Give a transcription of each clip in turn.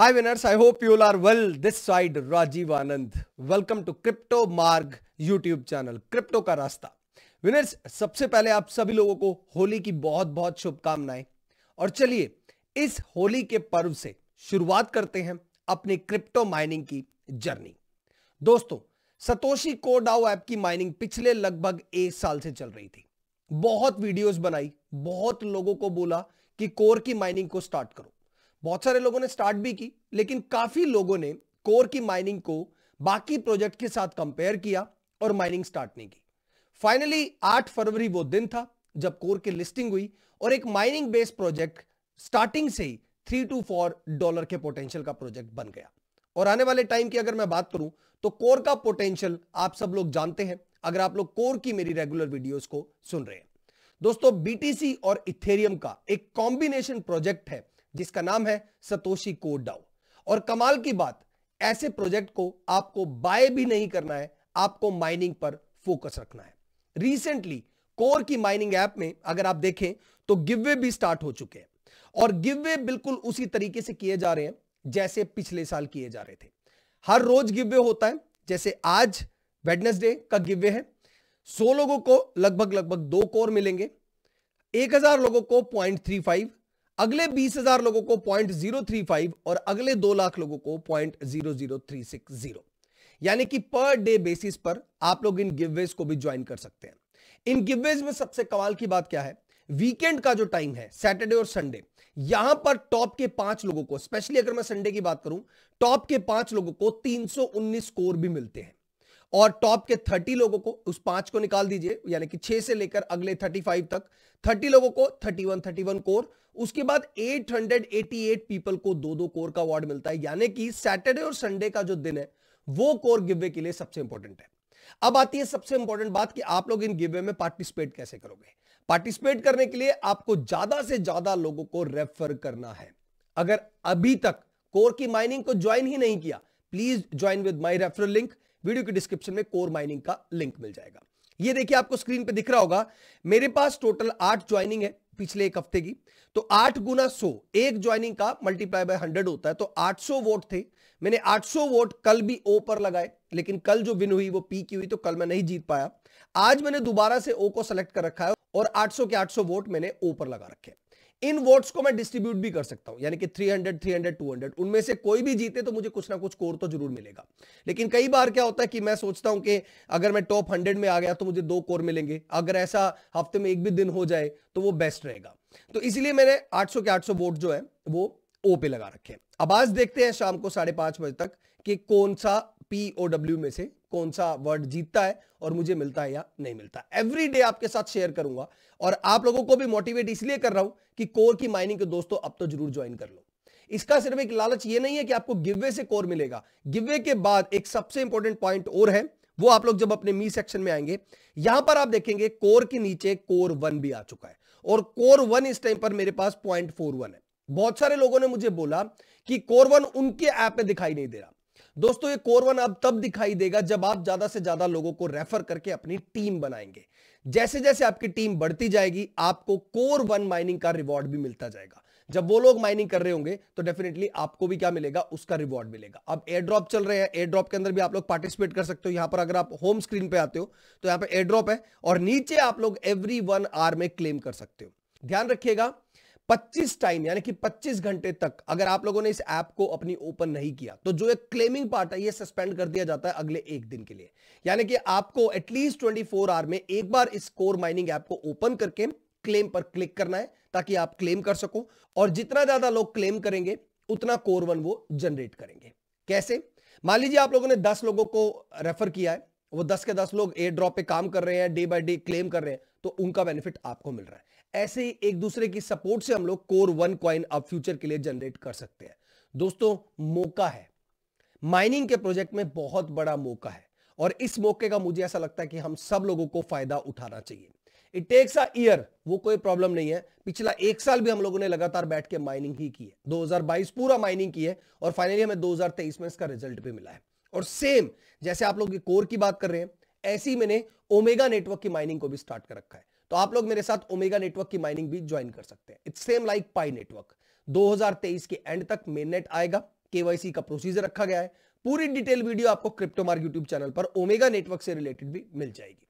Hi winners, I hope you all are well. This side Rajiv Anand. Welcome to Crypto Marg YouTube channel. Crypto का रास्ता winners सबसे पहले आप सभी लोगों को होली की बहुत बहुत शुभकामनाएं और चलिए इस होली के पर्व से शुरुआत करते हैं अपनी क्रिप्टो माइनिंग की जर्नी दोस्तों सतोशी कोडाओ ऐप की माइनिंग पिछले लगभग एक साल से चल रही थी बहुत वीडियोस बनाई बहुत लोगों को बोला कि कोर की माइनिंग को स्टार्ट करो बहुत सारे लोगों ने स्टार्ट भी की लेकिन काफी लोगों ने कोर की माइनिंग को बाकी प्रोजेक्ट के साथ कंपेयर किया और माइनिंग स्टार्ट नहीं की फाइनली 8 फरवरी वो दिन था जब कोर की लिस्टिंग हुई और एक माइनिंग बेस्ड प्रोजेक्ट स्टार्टिंग से ही थ्री टू फोर डॉलर के पोटेंशियल का प्रोजेक्ट बन गया और आने वाले टाइम की अगर मैं बात करूं तो कोर का पोटेंशियल आप सब लोग जानते हैं अगर आप लोग कोर की मेरी रेगुलर वीडियोस को सुन रहे हैं दोस्तों बीटीसी और इथेरियम का एक कॉम्बिनेशन प्रोजेक्ट है जिसका नाम है सतोशी कोड डाउ और कमाल की बात ऐसे प्रोजेक्ट को आपको बाय भी नहीं करना है आपको माइनिंग पर फोकस रखना है रिसेंटली कोर की माइनिंग ऐप में अगर आप देखें तो गिववे भी स्टार्ट हो चुके हैं और गिववे बिल्कुल उसी तरीके से किए जा रहे हैं जैसे पिछले साल किए जा रहे थे हर रोज गिववे होता है जैसे आज वेडनेसडे का गिववे है सौ लोगों को लगभग लगभग दो कोर मिलेंगे एक हजार लोगों को पॉइंट थ्री फाइव अगले बीस हजार लोगों को पॉइंट जीरो थ्री फाइव और अगले दो लाख लोगों को point zero zero three six zero यानी कि पर डे बेसिस पर आप लोग इन गिवेज को भी ज्वाइन कर सकते हैं इन गिवेज में सबसे कमाल की बात क्या है वीकेंड का जो टाइम है सैटरडे और संडे यहां पर टॉप के पांच लोगों को स्पेशली अगर मैं संडे की बात करूं टॉप के पांच लोगों को तीन स्कोर भी मिलते हैं और टॉप के थर्टी लोगों को उस पांच को निकाल दीजिए यानी कि छह से लेकर अगले थर्टी फाइव तक थर्टी लोगों को thirty one thirty one core उसके बाद eight hundred eighty eight people को दो दो कोर का अवार्ड मिलता है यानी कि सैटरडे और संडे का जो दिन है वो कोर गिवे के लिए सबसे इंपॉर्टेंट है अब आती है सबसे इंपॉर्टेंट बात कि आप लोग इन गिवे में पार्टिसिपेट कैसे करोगे पार्टिसिपेट करने के लिए आपको ज्यादा से ज्यादा लोगों को रेफर करना है अगर अभी तक कोर की माइनिंग को ज्वाइन ही नहीं किया please join with my referral link video के डिस्क्रिप्शन में कोर माइनिंग का लिंक मिल जाएगा ये देखिए आपको स्क्रीन पे दिख रहा होगा मेरे पास टोटल आठ ज्वाइनिंग है पिछले एक हफ्ते की तो आठ गुना सो एक ज्वाइनिंग का मल्टीप्लाई बाय हंड्रेड होता है तो आठ सौ वोट थे मैंने आठ सौ वोट कल भी ओ पर लगाए लेकिन कल जो विन हुई वो पी की हुई तो कल मैं नहीं जीत पाया आज मैंने दोबारा से ओ को सेलेक्ट कर रखा है और आठ सौ के आठ सौ वोट मैंने ओ पर लगा रखे हैं इन वोट्स को मैं डिस्ट्रीब्यूट भी कर सकता हूं यानी कि 300 300 200 उनमें से कोई भी जीते तो मुझे कुछ ना कुछ कोर तो जरूर मिलेगा लेकिन कई बार क्या होता है कि मैं सोचता हूं कि अगर मैं टॉप हंड्रेड में आ गया तो मुझे दो कोर मिलेंगे अगर ऐसा हफ्ते में एक भी दिन हो जाए तो वो बेस्ट रहेगा तो इसलिए मैंने आठ के आठ वोट जो है वो ओ पे लगा रखे अब आज देखते हैं शाम को साढ़े बजे तक कि कौन सा पीओडब्ल्यू में से कौन सा वर्ड जीतता है और मुझे मिलता है या नहीं मिलता एवरी डे आपके साथ शेयर करूंगा और आप लोगों को भी मोटिवेट इसलिए कर रहा हूं कि कोर की माइनिंग के दोस्तों अब तो जरूर ज्वाइन कर लो इसका सिर्फ एक लालच ये नहीं है कि आपको गिवे से कोर मिलेगा गिवे के बाद एक सबसे इंपॉर्टेंट पॉइंट और है वो आप लोग जब अपने मी सेक्शन में आएंगे यहां पर आप देखेंगे कोर के नीचे कोर वन भी आ चुका है और कोर वन इस टाइम पर मेरे पास पॉइंट फोर वन है बहुत सारे लोगों ने मुझे बोला कि कोर वन उनके ऐप में दिखाई नहीं दे रहा दोस्तों ये कोर वन अब तब दिखाई देगा जब आप ज्यादा से ज्यादा लोगों को रेफर करके अपनी टीम बनाएंगे जैसे जैसे आपकी टीम बढ़ती जाएगी आपको कोर वन माइनिंग का रिवॉर्ड भी मिलता जाएगा जब वो लोग माइनिंग कर रहे होंगे तो डेफिनेटली आपको भी क्या मिलेगा उसका रिवॉर्ड मिलेगा अब एयर ड्रॉप चल रहे हैं एयर ड्रॉप के अंदर भी आप लोग पार्टिसिपेट कर सकते हो यहां पर अगर आप होम स्क्रीन पे आते हो तो यहां पर एयर ड्रॉप है और नीचे आप लोग एवरी वन आर में क्लेम कर सकते हो ध्यान रखिएगा 25 टाइम यानी कि 25 घंटे तक अगर आप लोगों ने इस ऐप को अपनी ओपन नहीं किया तो जो एक क्लेमिंग पार्ट है ये सस्पेंड कर दिया जाता है अगले एक दिन के लिए यानी कि आपको एटलीस्ट 24 आवर में एक बार इस कोर माइनिंग ऐप को ओपन करके क्लेम पर क्लिक करना है ताकि आप क्लेम कर सको और जितना ज्यादा लोग क्लेम करेंगे उतना कोर वन वो जनरेट करेंगे कैसे मान लीजिए आप लोगों ने दस लोगों को रेफर किया है वो दस के दस लोग एयर ड्रॉप पे काम कर रहे हैं डे बाय डे क्लेम कर रहे हैं तो उनका बेनिफिट आपको मिल रहा है ऐसे ही एक दूसरे की सपोर्ट से हम लोग कोर वन क्वाइन अब फ्यूचर के लिए जनरेट कर सकते हैं दोस्तों मौका है माइनिंग के प्रोजेक्ट में बहुत बड़ा मौका है और इस मौके का मुझे ऐसा लगता है कि हम सब लोगों को फायदा उठाना चाहिए इट टेक्स अ ईयर वो कोई प्रॉब्लम नहीं है पिछला एक साल भी हम लोगों ने लगातार बैठ के माइनिंग ही की है 2022 पूरा माइनिंग की है और फाइनली हमें 2023 में इसका रिजल्ट भी मिला है और सेम जैसे आप लोग कोर की बात कर रहे हैं ऐसी मैंने ओमेगा नेटवर्क की माइनिंग को भी स्टार्ट कर रखा है तो आप लोग मेरे साथ ओमेगा नेटवर्क की माइनिंग भी ज्वाइन कर सकते हैं it's same like Pi network 2023 के एंड तक मेननेट आएगा केवाईसी का प्रोसीजर रखा गया है पूरी डिटेल वीडियो आपको क्रिप्टो यूट्यूब चैनल पर ओमेगा नेटवर्क से रिलेटेड भी मिल जाएगी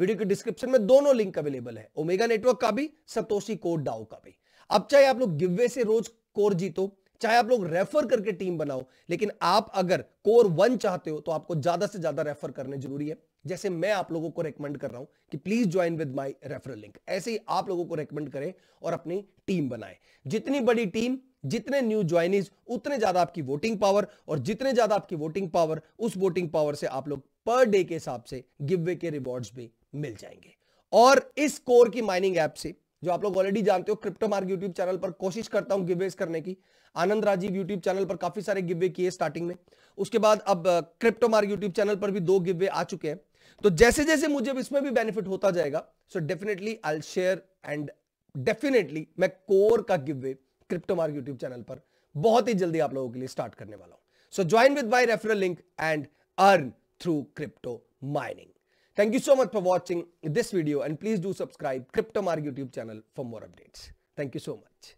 वीडियो के डिस्क्रिप्शन में दोनों लिंक अवेलेबल है ओमेगा नेटवर्क का भी सतोशी कोड डाओ का भी अब चाहे आप लोग गिवे से रोज कोर जीतो चाहे आप लोग रेफर करके टीम बनाओ लेकिन आप अगर कोर वन चाहते हो तो आपको ज्यादा से ज्यादा रेफर करने जरूरी है जैसे मैं आप लोगों को रेकमेंड कर रहा हूं कि please join with my referral link ऐसे ही आप लोगों को रेकमेंड करें और अपनी टीम बनाएं जितनी बड़ी टीम जितने न्यू ज्वाइनिज उतने ज्यादा आपकी वोटिंग पावर और जितने ज्यादा आपकी वोटिंग पावर उस वोटिंग पावर से आप लोग पर डे के हिसाब से गिवे के रिवॉर्ड्स भी मिल जाएंगे और इस कोर की माइनिंग ऐप से जो आप लोग ऑलरेडी जानते हो क्रिप्टो मार्ग यूट्यूब चैनल पर कोशिश करता हूं गिवेज करने की आनंद राजीव यूट्यूब चैनल पर काफी सारे गिवे किए स्टार्टिंग में उसके बाद अब क्रिप्टो मार्ग यूट्यूब चैनल पर भी दो गिवे आ चुके हैं तो जैसे जैसे मुझे इसमें भी बेनिफिट होता जाएगा so definitely I share and definitely मैं कोर का giveaway crypto Marg YouTube channel पर बहुत ही जल्दी आप लोगों के लिए स्टार्ट करने वाला हूं so join with my referral link and earn through crypto mining Thank you so much for watching this video and please do subscribe CryptoMark YouTube channel for more updates. Thank you so much.